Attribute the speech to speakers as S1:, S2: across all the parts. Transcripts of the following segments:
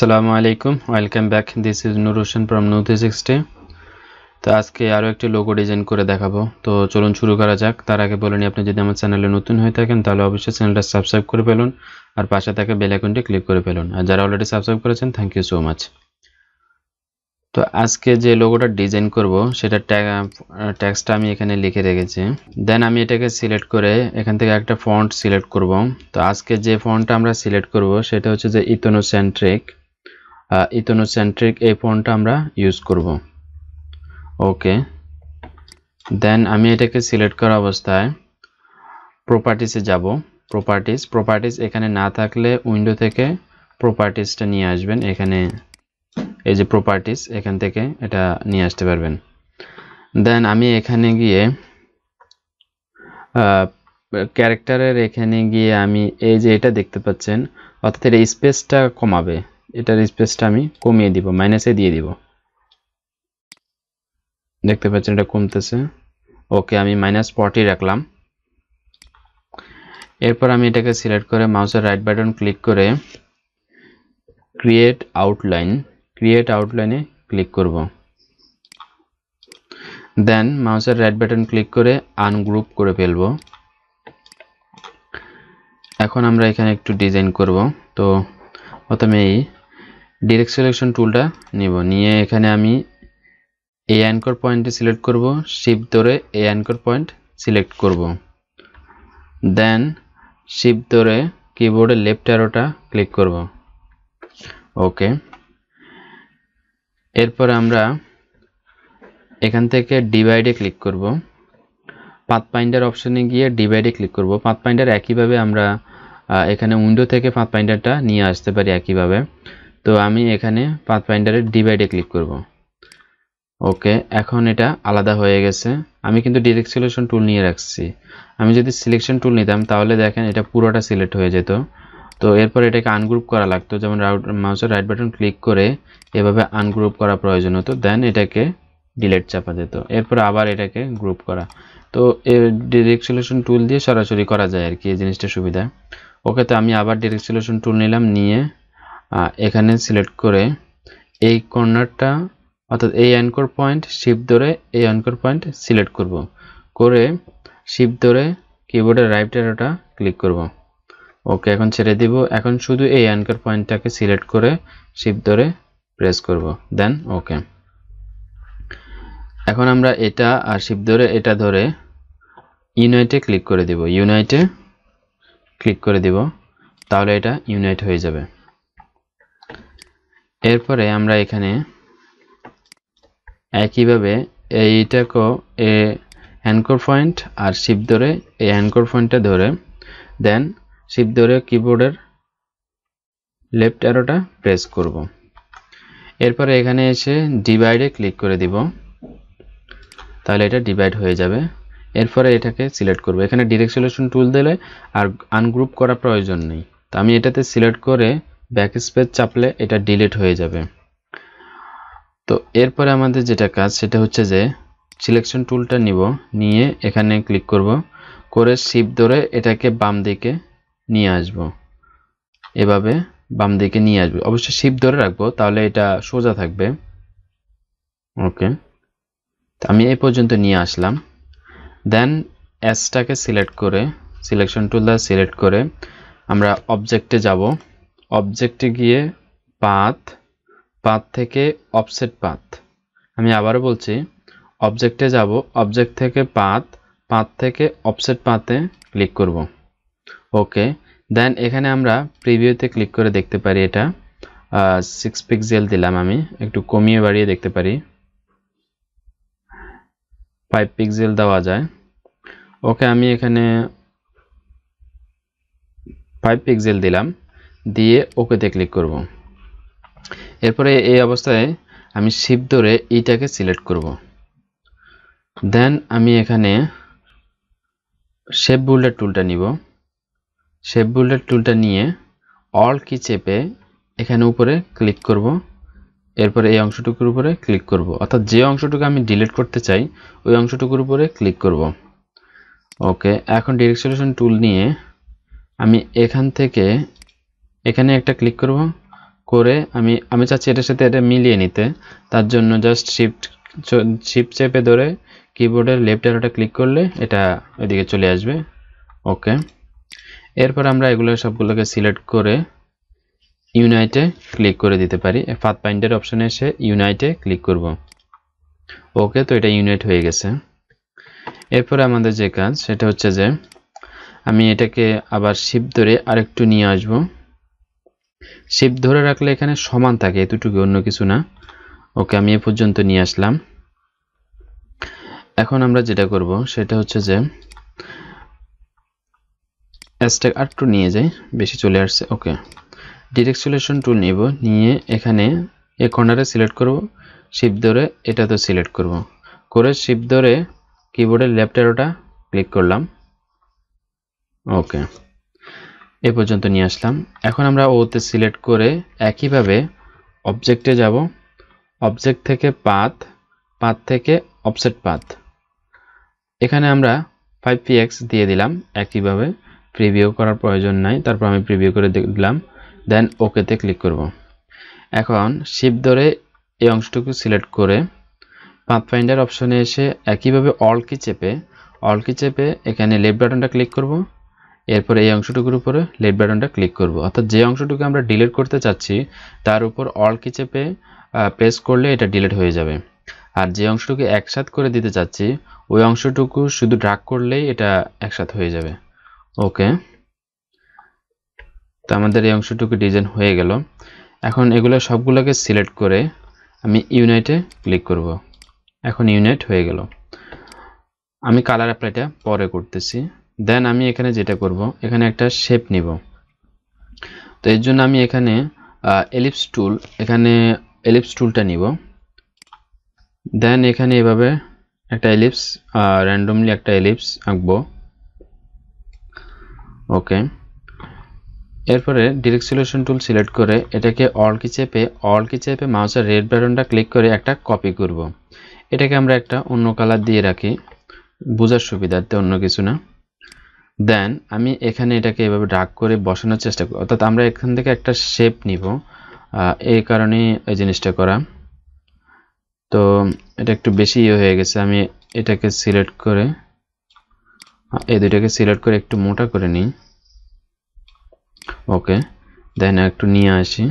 S1: সালামু আলাইকুম welcome back this is Nur Hossain from new three sixty তো আজকে আরও একটি লোগো ডিজাইন করে দেখাবো তো চলুন শুরু করা যাক তার আগে বলে নিই আপনি যদি আমার চ্যানেলে নতুন হয়ে থাকেন তাহলে অবশ্যই চ্যানেলটা সাবস্ক্রাইব করে ফেলুন আর পাশে থাকে বেলাইকনটি ক্লিক করে ফেলুন আর যারা অলরেডি সাবস্ক্রাইব করেছেন থ্যাংক ইউ সো মাচ তো আজকে যে লোগোটা ডিজাইন করব সেটা ট্যাক্সটা আমি এখানে লিখে রেখেছি দেন আমি এটাকে সিলেক্ট করে এখান থেকে একটা ফন্ট সিলেক্ট করব তো আজকে যে ফন্টটা আমরা সিলেক্ট করব সেটা হচ্ছে যে ইতোনোসেন্ট্রিক ইথোনোসেন্ট্রিক এই ফোনটা আমরা ইউজ করব ওকে দেন আমি এটাকে সিলেক্ট করা অবস্থায় প্রপার্টিসে যাব প্রপার্টিস প্রপার্টিস এখানে না থাকলে উইন্ডো থেকে প্রপার্টিসটা নিয়ে আসবেন এখানে এই যে প্রপার্টিস এখান থেকে এটা নিয়ে আসতে পারবেন দেন আমি এখানে গিয়ে ক্যারেক্টারের এখানে গিয়ে আমি এই যে এটা দেখতে পাচ্ছেন অর্থাৎ এটা স্পেসটা কমাবে এটার স্পেসটা আমি কমিয়ে দিব মাইনাসে দিয়ে দিব দেখতে পাচ্ছেন এটা কমতেছে ওকে আমি মাইনাস ফর্টি রাখলাম এরপর আমি এটাকে সিলেক্ট করে মাউসের রাইট বাটন ক্লিক করে ক্রিয়েট আউটলাইন ক্রিয়েট আউটলাইনে ক্লিক করব দেন মাউসের রাইট বাটন ক্লিক করে আনগ্রুপ করে ফেলব এখন আমরা এখানে একটু ডিজাইন করব তো প্রথমে এই ডিরেক্ট সিলেকশন টুলটা নিব নিয়ে এখানে আমি এই অ্যানকর পয়েন্টে সিলেক্ট করব শিপ ধরে এই অ্যানকর পয়েন্ট সিলেক্ট করব দেন শিপ ধরে কিবোর্ডে লেফট অ্যারোটা ক্লিক করব ওকে এরপর আমরা এখান থেকে ডিভাইডে ক্লিক করব পাইন্ডার অপশানে গিয়ে ডিভাইডে ক্লিক করব পাইন্ডার একইভাবে আমরা এখানে উইন্ডো থেকে পাইন্ডারটা নিয়ে আসতে পারি একইভাবে তো আমি এখানে পাথ পাথফাইন্ডারের ডিভাইডে ক্লিক করব ওকে এখন এটা আলাদা হয়ে গেছে আমি কিন্তু ডিরেক্ট সিলেকশন টুল নিয়ে রাখছি আমি যদি সিলেকশন টুল নিতাম তাহলে দেখেন এটা পুরোটা সিলেক্ট হয়ে যেত তো এরপর এটাকে আনগ্রুপ করা লাগতো যেমন রাউট মাউসের রাইট বাটন ক্লিক করে এভাবে আনগ্রুপ করা প্রয়োজন হতো দেন এটাকে ডিলেট চাপা যেত এরপর আবার এটাকে গ্রুপ করা তো এর ডিরেক্ট সিলেকশন টুল দিয়ে সরাসরি করা যায় আর কি এই জিনিসটা সুবিধা ওকে তো আমি আবার ডিরেক্ট সিলেকশন টুল নিলাম নিয়ে এখানে সিলেক্ট করে এই কর্নারটা অর্থাৎ এই অ্যানকর পয়েন্ট শিপ ধরে এই অ্যানকর পয়েন্ট সিলেক্ট করব করে শিপ ধরে কিবোর্ডের রাইট অ্যারোটা ক্লিক করব ওকে এখন ছেড়ে দিব এখন শুধু এই অ্যানকর পয়েন্টটাকে সিলেক্ট করে শিপ ধরে প্রেস করব দেন ওকে এখন আমরা এটা আর শিপ ধরে এটা ধরে ইউনাইটে ক্লিক করে দিব ইউনাইটে ক্লিক করে দিব তাহলে এটা ইউনাইট হয়ে যাবে এরপরে আমরা এখানে একইভাবে এইটাকেও এ অ্যানকর পয়েন্ট আর শিপ ধরে এই অ্যানকর পয়েন্টটা ধরে দেন শিপ ধরে কিবোর্ডের লেফট অ্যারোটা প্রেস করব এরপরে এখানে এসে ডিভাইডে ক্লিক করে দিব তাহলে এটা ডিভাইড হয়ে যাবে এরপরে এটাকে সিলেক্ট করব এখানে ডিরেক্ট সলিউশন টুল দিলে আর আনগ্রুপ করা প্রয়োজন নেই তো আমি এটাতে সিলেক্ট করে ব্যাক স্পেস চাপলে এটা ডিলিট হয়ে যাবে তো এরপরে আমাদের যেটা কাজ সেটা হচ্ছে যে সিলেকশন টুলটা নিব নিয়ে এখানে ক্লিক করব করে শিপ ধরে এটাকে বাম দিকে নিয়ে আসব এভাবে বাম দিকে নিয়ে আসবে অবশ্যই শিপ ধরে রাখবো তাহলে এটা সোজা থাকবে ওকে আমি এই পর্যন্ত নিয়ে আসলাম দেন অ্যাসটাকে সিলেক্ট করে সিলেকশন টুলটা সিলেক্ট করে আমরা অবজেক্টে যাবো অবজেক্টে গিয়ে পাথ পাথ থেকে অফসেট পাথ আমি আবারও বলছি অবজেক্টে যাব অবজেক্ট থেকে পাথ পাথ থেকে অফসেট পাথে ক্লিক করব ওকে দেন এখানে আমরা প্রিভিউতে ক্লিক করে দেখতে পারি এটা সিক্স পিক্সেল দিলাম আমি একটু কমিয়ে বাড়িয়ে দেখতে পারি ফাইভ পিক্সেল দেওয়া যায় ওকে আমি এখানে ফাইভ পিক্সেল দিলাম দিয়ে ওকেতে ক্লিক করব। এরপরে এই অবস্থায় আমি শিপ ধরে এইটাকে সিলেক্ট করব। দেন আমি এখানে শেপ বুল্ডার টুলটা নিব শেপ বুল্ডার টুলটা নিয়ে অল কি চেপে এখানে উপরে ক্লিক করব এরপরে এই অংশটুকুর উপরে ক্লিক করব অর্থাৎ যে অংশটুকু আমি ডিলিট করতে চাই ওই অংশটুকুর উপরে ক্লিক করব ওকে এখন ডিরেক্ট সলিউশন টুল নিয়ে আমি এখান থেকে এখানে একটা ক্লিক করব করে আমি আমি চাচ্ছি এটার সাথে এটা মিলিয়ে নিতে তার জন্য জাস্ট শিফট শিফট চেপে ধরে কিবোর্ডের লেফট অ্যারোটা ক্লিক করলে এটা ওইদিকে চলে আসবে ওকে এরপর আমরা এগুলো সবগুলোকে সিলেক্ট করে ইউনাইটে ক্লিক করে দিতে পারি ফাত পাইন্ডের অপশানে এসে ইউনাইটে ক্লিক করব ওকে তো এটা ইউনাইট হয়ে গেছে এরপর আমাদের যে কাজ সেটা হচ্ছে যে আমি এটাকে আবার শিপ ধরে আরেকটু নিয়ে আসবো শিফট ধরে রাখলে এখানে সমান থাকে এতটুকু অন্য কিছু না ওকে আমি এ পর্যন্ত নিয়ে আসলাম এখন আমরা যেটা করব সেটা হচ্ছে যে অ্যাসট্যাক আর টু নিয়ে যাই বেশি চলে আসছে ওকে ডিরেক্ট সিলেকশন টুল নিব নিয়ে এখানে এ কর্নারে সিলেক্ট করব শিপ ধরে এটা তো সিলেক্ট করব করে শিপ ধরে কিবোর্ডের লেফট ক্লিক করলাম ওকে এ পর্যন্ত নিয়ে আসলাম এখন আমরা ওতে সিলেক্ট করে একইভাবে অবজেক্টে যাব অবজেক্ট থেকে পাত পাত থেকে অফসেট পাত এখানে আমরা ফাইভ পিএক্স দিয়ে দিলাম একইভাবে প্রিভিউ করার প্রয়োজন নাই তারপর আমি প্রিভিউ করে দিলাম দেন ওকেতে ক্লিক করব। এখন শিপ ধরে এই অংশটুকু সিলেক্ট করে পাথ ফাইন্ডার অপশনে এসে একইভাবে অল কি চেপে অল কি চেপে এখানে লেফট বাটনটা ক্লিক করব এরপর এই অংশটুকুর উপরে লেট বাটনটা ক্লিক করব অর্থাৎ যে অংশটুকু আমরা ডিলিট করতে চাচ্ছি তার উপর অল কি চেপে প্রেস করলে এটা ডিলিট হয়ে যাবে আর যে অংশটুকু একসাথ করে দিতে চাচ্ছি ওই অংশটুকু শুধু ড্রাগ করলেই এটা একসাথ হয়ে যাবে ওকে তো আমাদের এই অংশটুকু ডিজাইন হয়ে গেল এখন এগুলো সবগুলোকে সিলেক্ট করে আমি ইউনাইটে ক্লিক করব এখন ইউনাইট হয়ে গেল আমি কালার অ্যাপ্লাইটা পরে করতেছি দেন আমি এখানে যেটা করব এখানে একটা শেপ নিব তো এর জন্য আমি এখানে এলিপস টুল এখানে এলিপস টুলটা নিব দেন এখানে এভাবে একটা এলিপস র্যান্ডমলি একটা এলিপস আঁকবো ওকে এরপরে ডিরেক্ট সলিউশন টুল সিলেক্ট করে এটাকে অল কি চেপে অল কি চেপে মাউসের রেড ব্যাটনটা ক্লিক করে একটা কপি করব এটাকে আমরা একটা অন্য কালার দিয়ে রাখি বোঝার সুবিধার্থে অন্য কিছু না দেন আমি এখানে এটাকে এভাবে ডাক করে বসানোর চেষ্টা করি অর্থাৎ আমরা এখান থেকে একটা শেপ নিব এই কারণে এই জিনিসটা করা তো এটা একটু বেশি ইয়ে হয়ে গেছে আমি এটাকে সিলেক্ট করে এই দুইটাকে সিলেক্ট করে একটু মোটা করে নিই ওকে দেন একটু নিয়ে আসি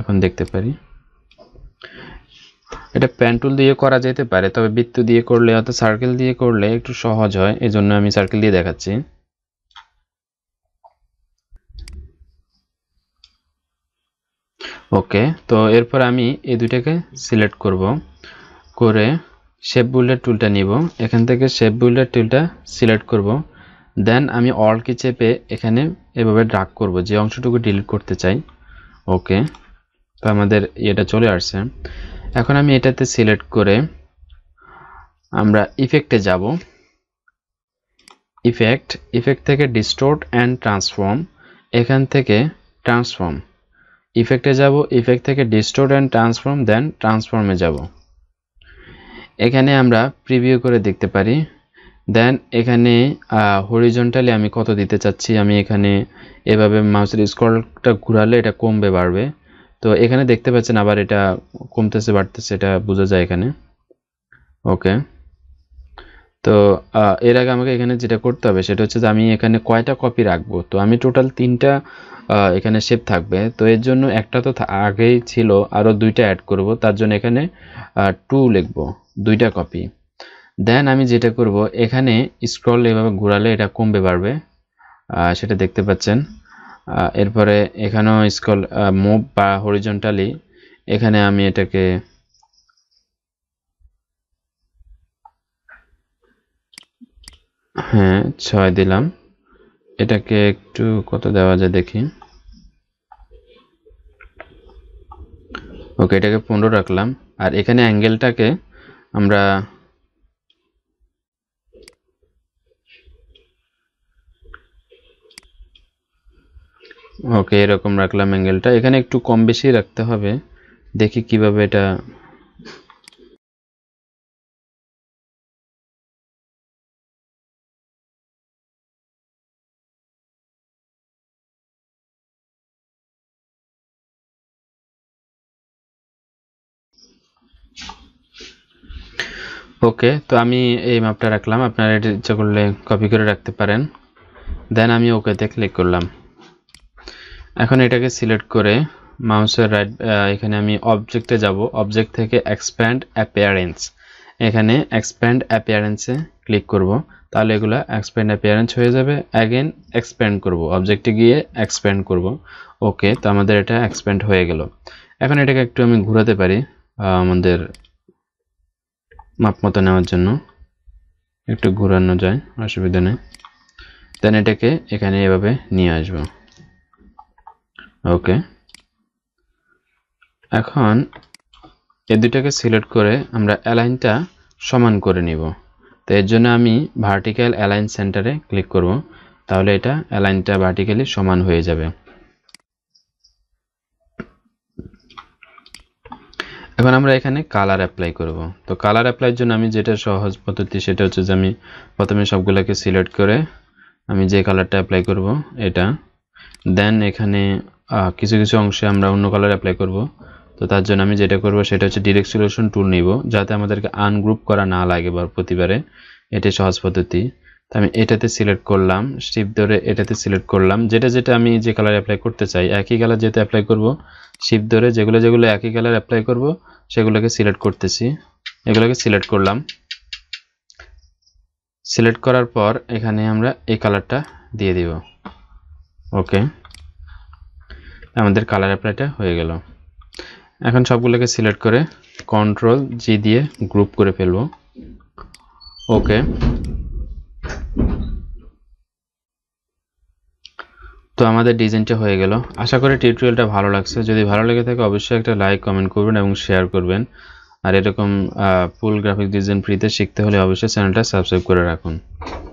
S1: এখন দেখতে পারি এটা প্যান্টুল দিয়ে করা যেতে পারে তবে বৃত্ত দিয়ে করলে অর্থাৎ সার্কেল দিয়ে করলে একটু সহজ হয় এজন্য আমি সার্কেল দিয়ে দেখাচ্ছি ওকে তো এরপর আমি এই দুইটাকে সিলেক্ট করব করে শেপ বুলেট টুলটা নিব এখান থেকে শেপ বুলেট টুলটা সিলেক্ট করব দেন আমি অলকে চেপে এখানে এভাবে ড্রাগ করব যে অংশটুকু ডিলিট করতে চাই ওকে তো আমাদের এটা চলে আসছে এখন আমি এটাতে সিলেক্ট করে আমরা ইফেক্টে যাব ইফেক্ট ইফেক্ট থেকে ডিস্টোর্ট অ্যান্ড ট্রান্সফর্ম এখান থেকে ট্রান্সফর্ম ইফেক্টে যাব ইফেক্ট থেকে ডিস্টোর অ্যান্ড ট্রান্সফর্ম দেন ট্রান্সফর্মে যাব এখানে আমরা প্রিভিউ করে দেখতে পারি দেন এখানে হরিজন্টালি আমি কত দিতে চাচ্ছি আমি এখানে এভাবে মাউসের স্কলটা ঘুরালে এটা কমবে বাড়বে তো এখানে দেখতে পাচ্ছেন আবার এটা কমতেছে বাড়তেছে এটা বোঝা যায় এখানে ওকে তো এর আগে আমাকে এখানে যেটা করতে হবে সেটা হচ্ছে যে আমি এখানে কয়টা কপি রাখবো তো আমি টোটাল তিনটা এখানে শেপ থাকবে তো এর জন্য একটা তো আগেই ছিল আরও দুইটা অ্যাড করব তার জন্য এখানে টু লিখব দুইটা কপি দেন আমি যেটা করব এখানে স্ক্রল এভাবে ঘোরালে এটা কমবে বাড়বে সেটা দেখতে পাচ্ছেন এরপরে এখানেও স্ক্রল মুভ বা হরিজন্টালি এখানে আমি এটাকে হ্যাঁ ছয় দিলাম এটাকে একটু কত দেওয়া যায় দেখি ওকে এটাকে পনেরো রাখলাম আর এখানে অ্যাঙ্গেলটাকে আমরা ওকে এরকম রাখলাম অ্যাঙ্গেলটা এখানে একটু কম বেশি রাখতে হবে দেখি কিভাবে এটা ওকে তো আমি এই মাপটা রাখলাম আপনারা এটা ইচ্ছা করলে কপি করে রাখতে পারেন দেন আমি ওকেতে ক্লিক করলাম এখন এটাকে সিলেক্ট করে মাউসের রাইট এখানে আমি অবজেক্টে যাব অবজেক্ট থেকে এক্সপ্যান্ড অ্যাপিয়ারেন্স এখানে এক্সপ্যান্ড অ্যাপিয়ারেন্সে ক্লিক করব তাহলে এগুলো এক্সপ্যান্ড অ্যাপিয়ারেন্স হয়ে যাবে অ্যাগেন এক্সপ্যান্ড করব অবজেক্টে গিয়ে এক্সপ্যান্ড করব ওকে তো আমাদের এটা এক্সপ্যান্ড হয়ে গেল এখন এটাকে একটু আমি ঘুরাতে পারি আমাদের মাপমতো নেওয়ার জন্য একটু ঘোরানো যায় অসুবিধা নেই দেন এটাকে এখানে এভাবে নিয়ে আসব ওকে এখন এ দুটাকে সিলেক্ট করে আমরা অ্যালাইনটা সমান করে নিব তো এর জন্য আমি ভার্টিক্যাল অ্যালাইন সেন্টারে ক্লিক করব তাহলে এটা অ্যালাইনটা ভার্টিক্যালি সমান হয়ে যাবে এখন আমরা এখানে কালার অ্যাপ্লাই করব তো কালার অ্যাপ্লাইয়ের জন্য আমি যেটা সহজ পদ্ধতি সেটা হচ্ছে যে আমি প্রথমে সবগুলোকে সিলেক্ট করে আমি যে কালারটা অ্যাপ্লাই করব এটা দেন এখানে কিছু কিছু অংশে আমরা অন্য কালার অ্যাপ্লাই করব তো তার জন্য আমি যেটা করব সেটা হচ্ছে ডিরেক্ট সলিউশন টুল নিব যাতে আমাদেরকে আনগ্রুপ করা না লাগে বা প্রতিবারে এটা সহজ পদ্ধতি আমি এটাতে সিলেক্ট করলাম শিফট ধরে এটাতে সিলেক্ট করলাম যেটা যেটা আমি যে কালার অ্যাপ্লাই করতে চাই একই কালার যেতে অ্যাপ্লাই করব শিফট ধরে যেগুলো যেগুলো একই কালার অ্যাপ্লাই করব সেগুলোকে সিলেক্ট করতেছি এগুলোকে সিলেক্ট করলাম সিলেক্ট করার পর এখানে আমরা এই কালারটা দিয়ে দিব ওকে আমাদের কালার অ্যাপ্লাইটা হয়ে গেল এখন সবগুলোকে সিলেক্ট করে কন্ট্রোল জি দিয়ে গ্রুপ করে ফেলব ওকে তো আমাদের ডিজাইনটা হয়ে গেল আশা করি টিউটোরিয়ালটা ভালো লাগছে যদি ভালো লেগে থাকে অবশ্যই একটা লাইক কমেন্ট করবেন এবং শেয়ার করবেন আর এরকম ফুল গ্রাফিক ডিজাইন ফ্রিতে শিখতে হলে অবশ্যই চ্যানেলটা সাবস্ক্রাইব করে রাখুন